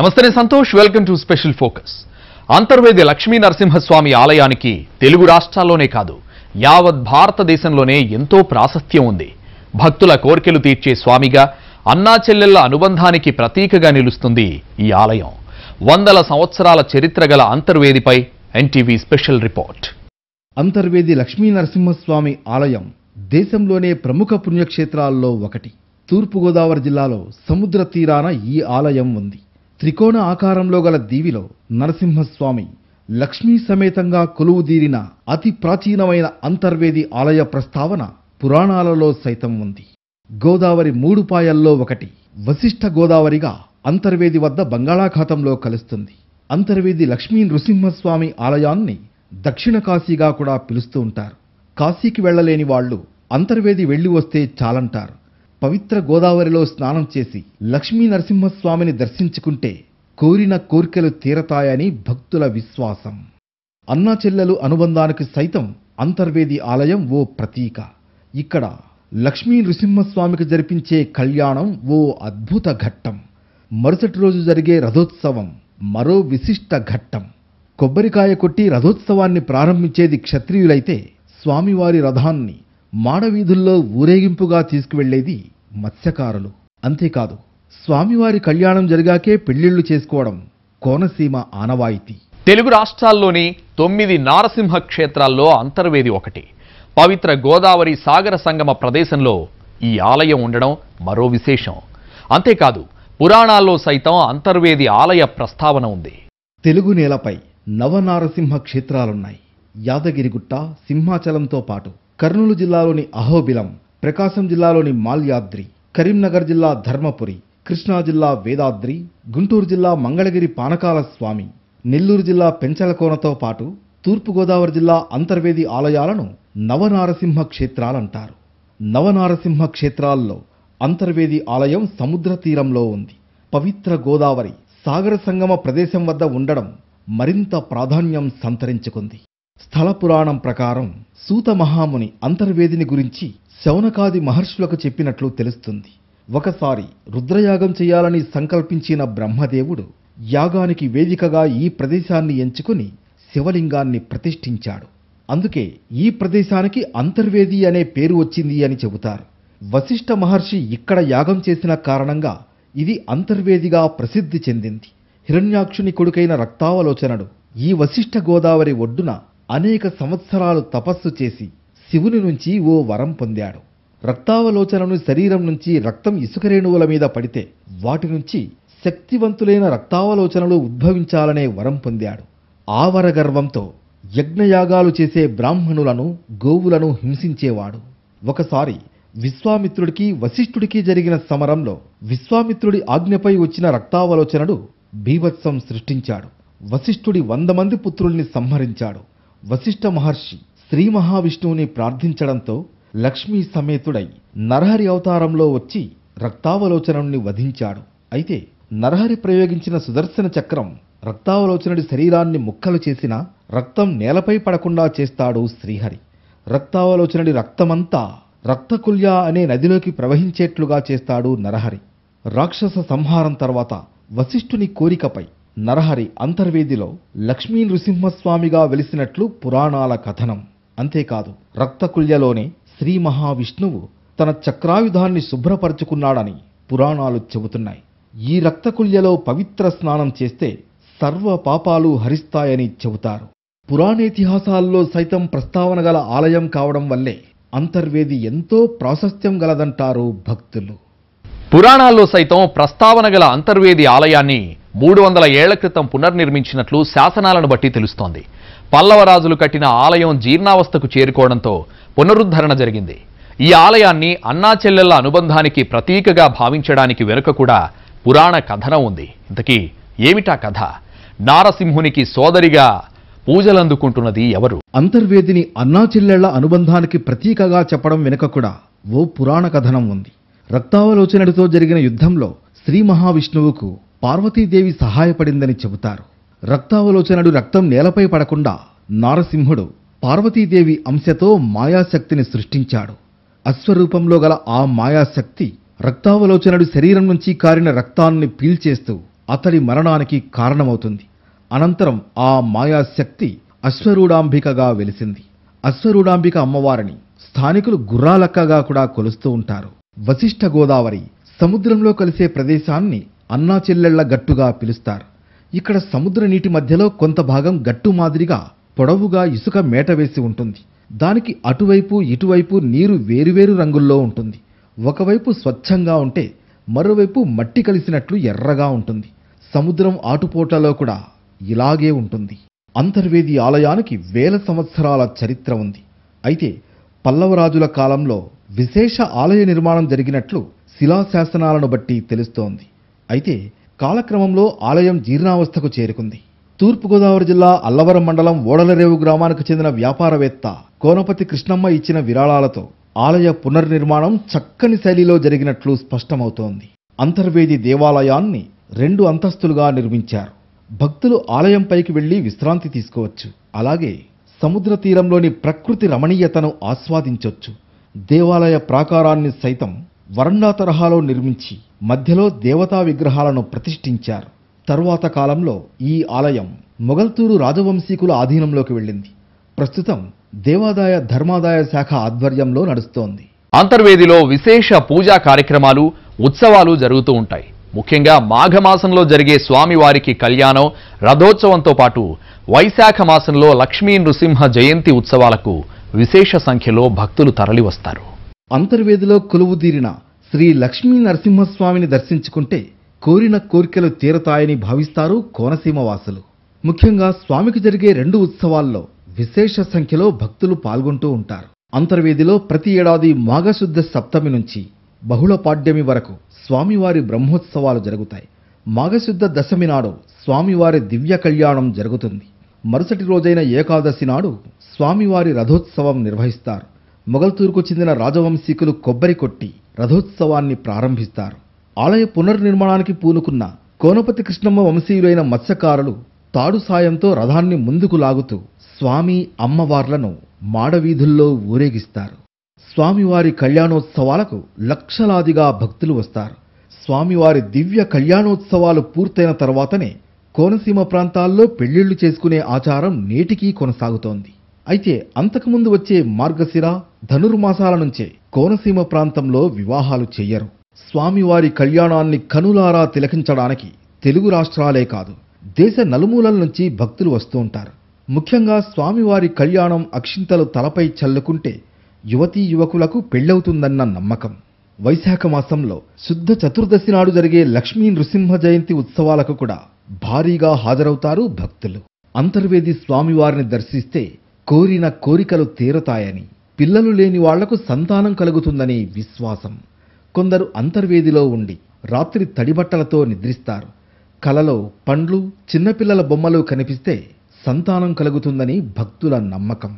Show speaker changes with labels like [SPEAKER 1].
[SPEAKER 1] నమస్తే Santosh welcome to special focus Antarvedi Lakshmi Narasimhaswamy ఆలయానికి తెలుగు రాష్ట్రాల్లోనే కాదు యావత్ భారతదేశంలోనే ఎంతో ప్రాశస్త్యం ఉంది భక్తుల కోర్కెలు తీర్చే స్వామిగా అన్నా చెల్లెళ్ల అనుబంధానికి ప్రతీకగా నిలుస్తుంది ఈ ఆలయం వందల సంవత్సరాల చరిత్ర గల అంతర్వేదిపై NTV special report
[SPEAKER 2] Antarvedi Lakshmi Narasimhaswamy ఆలయం దేశంలోనే ప్రముఖ పుణ్యక్షేత్రాల్లో ఒకటి తూర్పుగోదావరి జిల్లాలో సముద్ర తీరాన ఈ ఆలయం ఉంది త్రికోణ ఆకారంలో గల దీవిలో నరసింహస్వామి లక్ష్మీ సమేతంగా కొలువుదీరిన అతి ప్రాచీనమైన అంతర్వేది ఆలయ ప్రస్తావన పురాణాలలో సైతం ఉంది గోదావరి మూడు పాయల్లో ఒకటి వశిష్ఠ గోదావరిగా అంతర్వేది వద్ద బంగాళాఖాతంలో కలుస్తుంది అంతర్వేది లక్ష్మీ నృసింహస్వామి ఆలయాన్ని దక్షిణ కాశీగా కూడా పిలుస్తూ ఉంటారు కాశీకి వెళ్ళలేని వాళ్ళు అంతర్వేది వెళ్ళి వస్తే చాలంటారు పవిత్ర గోదావరిలో స్నానం చేసి లక్ష్మీ నరసింహస్వామిని దర్శించుకుంటే కోరిన కోరికలు తీరతాయని భక్తుల విశ్వాసం అన్నా చెల్లెలు అనుబంధానికి సైతం అంతర్వేది ఆలయం ఓ ప్రతీక ఇక్కడ లక్ష్మీ నృసింహస్వామికి జరిపించే కళ్యాణం ఓ అద్భుత ఘట్టం మరుసటి రోజు జరిగే రథోత్సవం మరో విశిష్ట ఘట్టం కొబ్బరికాయ కొట్టి రథోత్సవాన్ని ప్రారంభించేది క్షత్రియులైతే స్వామివారి రథాన్ని మాడవీధుల్లో ఊరేగింపుగా తీసుకువెళ్లేది మత్స్యకారులు అంతేకాదు స్వామివారి కళ్యాణం జరిగాకే పెళ్లిళ్లు చేసుకోవడం కోనసీమ ఆనవాయితీ
[SPEAKER 1] తెలుగు రాష్ట్రాల్లోని తొమ్మిది నారసింహ క్షేత్రాల్లో అంతర్వేది ఒకటి పవిత్ర గోదావరి సాగర సంగమ ప్రదేశంలో ఈ ఆలయం ఉండడం మరో విశేషం అంతేకాదు పురాణాల్లో సైతం అంతర్వేది ఆలయ ప్రస్తావన ఉంది
[SPEAKER 2] తెలుగు నేలపై నవనారసింహ క్షేత్రాలున్నాయి యాదగిరిగుట్ట సింహాచలంతో పాటు కర్నూలు జిల్లాలోని అహోబిలం ప్రకాశం జిల్లాలోని మాల్యాద్రి కరీంనగర్ జిల్లా ధర్మపురి కృష్ణా జిల్లా వేదాద్రి గుంటూరు జిల్లా మంగళగిరి పానకాల స్వామి నెల్లూరు జిల్లా పెంచలకోనతో పాటు తూర్పుగోదావరి జిల్లా అంతర్వేది ఆలయాలను నవనారసింహ క్షేత్రాలంటారు నవనారసింహ క్షేత్రాల్లో అంతర్వేది ఆలయం సముద్ర తీరంలో ఉంది పవిత్ర గోదావరి సాగర సంగమ ప్రదేశం వద్ద ఉండడం మరింత ప్రాధాన్యం సంతరించుకుంది స్థల పురాణం ప్రకారం సూత మహాముని అంతర్వేదిని గురించి శౌనకాది మహర్షులకు చెప్పినట్లు తెలుస్తుంది ఒకసారి రుద్రయాగం చేయాలని సంకల్పించిన బ్రహ్మదేవుడు యాగానికి వేదికగా ఈ ప్రదేశాన్ని ఎంచుకుని శివలింగాన్ని ప్రతిష్ఠించాడు అందుకే ఈ ప్రదేశానికి అంతర్వేది అనే పేరు వచ్చింది అని చెబుతారు వశిష్ఠ మహర్షి ఇక్కడ యాగం చేసిన కారణంగా ఇది అంతర్వేదిగా ప్రసిద్ధి చెందింది హిరణ్యాక్షుని కొడుకైన రక్తావలోచనడు ఈ వశిష్ఠ గోదావరి ఒడ్డున అనేక సంవత్సరాలు తపస్సు చేసి శివుని నుంచి ఓ వరం పొందాడు రక్తావలోచనను శరీరం నుంచి రక్తం ఇసుకరేణువుల మీద పడితే వాటి నుంచి శక్తివంతులైన రక్తావలోచనలు ఉద్భవించాలనే వరం పొందాడు ఆ వరగర్వంతో యజ్ఞయాగాలు చేసే బ్రాహ్మణులను గోవులను హింసించేవాడు ఒకసారి విశ్వామిత్రుడికి వశిష్ఠుడికి జరిగిన సమరంలో విశ్వామిత్రుడి ఆజ్ఞపై వచ్చిన రక్తావలోచనుడు భీభత్సం సృష్టించాడు వశిష్ఠుడి వంద మంది పుత్రుల్ని సంహరించాడు వశిష్ఠ మహర్షి శ్రీ మహావిష్ణువుని ప్రార్థించడంతో లక్ష్మీ సమేతుడై నరహరి అవతారంలో వచ్చి రక్తావలోచనుణ్ణి వధించాడు అయితే నరహరి ప్రయోగించిన సుదర్శన చక్రం రక్తావలోచనుడి శరీరాన్ని ముక్కలు చేసిన రక్తం నేలపై పడకుండా చేస్తాడు శ్రీహరి రక్తావలోచనుడి రక్తమంతా రక్తకుల్య అనే నదిలోకి ప్రవహించేట్లుగా చేస్తాడు నరహరి రాక్షస సంహారం తర్వాత వశిష్ఠుని కోరికపై నరహరి అంతర్వేదిలో లక్ష్మీ నృసింహస్వామిగా వెలిసినట్లు పురాణాల కథనం అంతేకాదు రక్తకుల్యలోనే శ్రీ మహావిష్ణువు తన చక్రాయుధాన్ని శుభ్రపరచుకున్నాడని పురాణాలు చెబుతున్నాయి ఈ రక్తకుల్యలో పవిత్ర స్నానం చేస్తే సర్వ పాపాలు హరిస్తాయని చెబుతారు పురాణేతిహాసాల్లో సైతం ప్రస్తావన గల ఆలయం కావడం వల్లే అంతర్వేది ఎంతో ప్రాశస్త్యం గలదంటారు
[SPEAKER 1] భక్తులు పురాణాల్లో సైతం ప్రస్తావన గల అంతర్వేది ఆలయాన్ని మూడు వందల ఏళ్ల క్రితం పునర్నిర్మించినట్లు శాసనాలను బట్టి తెలుస్తోంది పల్లవరాజులు కట్టిన ఆలయం జీర్ణావస్థకు చేరుకోవడంతో పునరుద్ధరణ జరిగింది ఈ ఆలయాన్ని అన్నాచెల్లెళ్ల అనుబంధానికి ప్రతీకగా భావించడానికి వెనుక కూడా పురాణ కథనం ఉంది ఇంతకీ ఏమిటా కథ నారసింహునికి సోదరిగా పూజలందుకుంటున్నది ఎవరు
[SPEAKER 2] అంతర్వేదిని అన్నాచెల్లెళ్ల అనుబంధానికి ప్రతీకగా చెప్పడం వెనుక కూడా ఓ పురాణ కథనం ఉంది రక్తావలోచనుడితో జరిగిన యుద్ధంలో శ్రీ మహావిష్ణువుకు పార్వతీదేవి సహాయపడిందని చెబుతారు రక్తావలోచనుడు రక్తం నేలపై పడకుండా నారసింహుడు పార్వతీదేవి అంశతో మాయాశక్తిని సృష్టించాడు అశ్వరూపంలో గల ఆ మాయాశక్తి రక్తావలోచనుడు శరీరం నుంచి కారిన రక్తాన్ని పీల్చేస్తూ అతడి మరణానికి కారణమవుతుంది అనంతరం ఆ మాయాశక్తి అశ్వరూఢాంబికగా వెలిసింది అశ్వరూఢాంబిక అమ్మవారిని స్థానికులు గుర్రాలక్కగా కూడా కొలుస్తూ ఉంటారు వశిష్ఠ గోదావరి సముద్రంలో కలిసే ప్రదేశాన్ని అన్నా చెల్లెళ్ల గట్టుగా పిలుస్తారు ఇక్కడ సముద్ర నీటి మధ్యలో కొంత భాగం గట్టు మాదిరిగా పొడవుగా ఇసుక మేట వేసి ఉంటుంది దానికి అటువైపు ఇటువైపు నీరు వేరువేరు రంగుల్లో ఉంటుంది ఒకవైపు స్వచ్ఛంగా ఉంటే మరోవైపు మట్టి కలిసినట్లు ఎర్రగా ఉంటుంది సముద్రం ఆటుపోటలో కూడా ఇలాగే ఉంటుంది అంతర్వేది ఆలయానికి వేల సంవత్సరాల చరిత్ర ఉంది అయితే పల్లవరాజుల కాలంలో విశేష ఆలయ నిర్మాణం జరిగినట్లు శిలాశాసనాలను బట్టి తెలుస్తోంది అయితే కాలక్రమంలో ఆలయం జీర్ణావస్థకు చేరుకుంది తూర్పుగోదావరి జిల్లా అల్లవరం మండలం ఓడలరేవు గ్రామానికి చెందిన వ్యాపారవేత్త కోనపతి కృష్ణమ్మ ఇచ్చిన విరాళాలతో ఆలయ పునర్నిర్మాణం చక్కని శైలిలో జరిగినట్లు స్పష్టమవుతోంది అంతర్వేది దేవాలయాన్ని రెండు అంతస్తులుగా నిర్మించారు భక్తులు ఆలయం పైకి వెళ్లి విశ్రాంతి తీసుకోవచ్చు అలాగే సముద్ర తీరంలోని ప్రకృతి రమణీయతను ఆస్వాదించొచ్చు దేవాలయ ప్రాకారాన్ని సైతం వరండా తరహాలో నిర్మించి మధ్యలో దేవతా విగ్రహాలను ప్రతిష్ఠించారు తరువాత కాలంలో ఈ ఆలయం మొగల్తూరు రాజవంశీకుల ఆధీనంలోకి వెళ్ళింది ప్రస్తుతం దేవాదాయ ధర్మాదాయ శాఖ ఆధ్వర్యంలో నడుస్తోంది
[SPEAKER 1] అంతర్వేదిలో విశేష పూజా కార్యక్రమాలు ఉత్సవాలు జరుగుతూ ఉంటాయి ముఖ్యంగా మాఘమాసంలో జరిగే స్వామివారికి కళ్యాణం రథోత్సవంతో పాటు వైశాఖ మాసంలో లక్ష్మీ నృసింహ జయంతి ఉత్సవాలకు విశేష సంఖ్యలో భక్తులు తరలివస్తారు
[SPEAKER 2] అంతర్వేదిలో కొలువుదీరిన శ్రీ లక్ష్మీ నరసింహస్వామిని దర్శించుకుంటే కోరిన కోరికలు తీరతాయని భావిస్తారు కోనసీమ వాసులు ముఖ్యంగా స్వామికి జరిగే రెండు ఉత్సవాల్లో విశేష సంఖ్యలో భక్తులు పాల్గొంటూ ఉంటారు అంతర్వేదిలో ప్రతి ఏడాది మాఘశుద్ధ సప్తమి నుంచి బహుళ పాడ్యమి వరకు స్వామివారి బ్రహ్మోత్సవాలు జరుగుతాయి మాఘశుద్ధ దశమి నాడు స్వామివారి దివ్య కళ్యాణం జరుగుతుంది మరుసటి రోజైన ఏకాదశి నాడు స్వామివారి రథోత్సవం నిర్వహిస్తారు మొగల్తూరుకు చెందిన రాజవంశీకులు కొబ్బరి కొట్టి రథోత్సవాన్ని ప్రారంభిస్తారు ఆలయ పునర్నిర్మాణానికి పూనుకున్న కోనపతి కృష్ణమ్మ వంశీయులైన మత్స్యకారులు తాడు సాయంతో రథాన్ని ముందుకు లాగుతూ స్వామి అమ్మవార్లను మాడవీధుల్లో ఊరేగిస్తారు స్వామివారి కళ్యాణోత్సవాలకు లక్షలాదిగా భక్తులు వస్తారు స్వామివారి దివ్య కళ్యాణోత్సవాలు పూర్తయిన తర్వాతనే కోనసీమ ప్రాంతాల్లో పెళ్లిళ్లు చేసుకునే ఆచారం నేటికీ కొనసాగుతోంది అయితే అంతకుముందు వచ్చే మార్గశిర ధనుర్మాసాల నుంచే కోనసీమ ప్రాంతంలో వివాహాలు చెయ్యరు స్వామివారి కళ్యాణాన్ని కనులారా తిలకించడానికి తెలుగు రాష్ట్రాలే కాదు దేశ నలుమూలల నుంచి భక్తులు వస్తూ ఉంటారు ముఖ్యంగా స్వామివారి కళ్యాణం అక్షింతలు తలపై చల్లుకుంటే యువతీ యువకులకు పెళ్ళవుతుందన్న నమ్మకం వైశాఖ మాసంలో శుద్ధ చతుర్దశి నాడు జరిగే లక్ష్మీ నృసింహ జయంతి ఉత్సవాలకు కూడా భారీగా హాజరవుతారు భక్తులు అంతర్వేది స్వామివారిని దర్శిస్తే కోరిన కోరికలు తీరతాయని పిల్లలు లేని వాళ్లకు సంతానం కలుగుతుందని విశ్వాసం కొందరు అంతర్వేదిలో ఉండి రాత్రి తడిబట్టలతో నిద్రిస్తారు కలలో పండ్లు చిన్నపిల్లల బొమ్మలు కనిపిస్తే సంతానం కలుగుతుందని భక్తుల నమ్మకం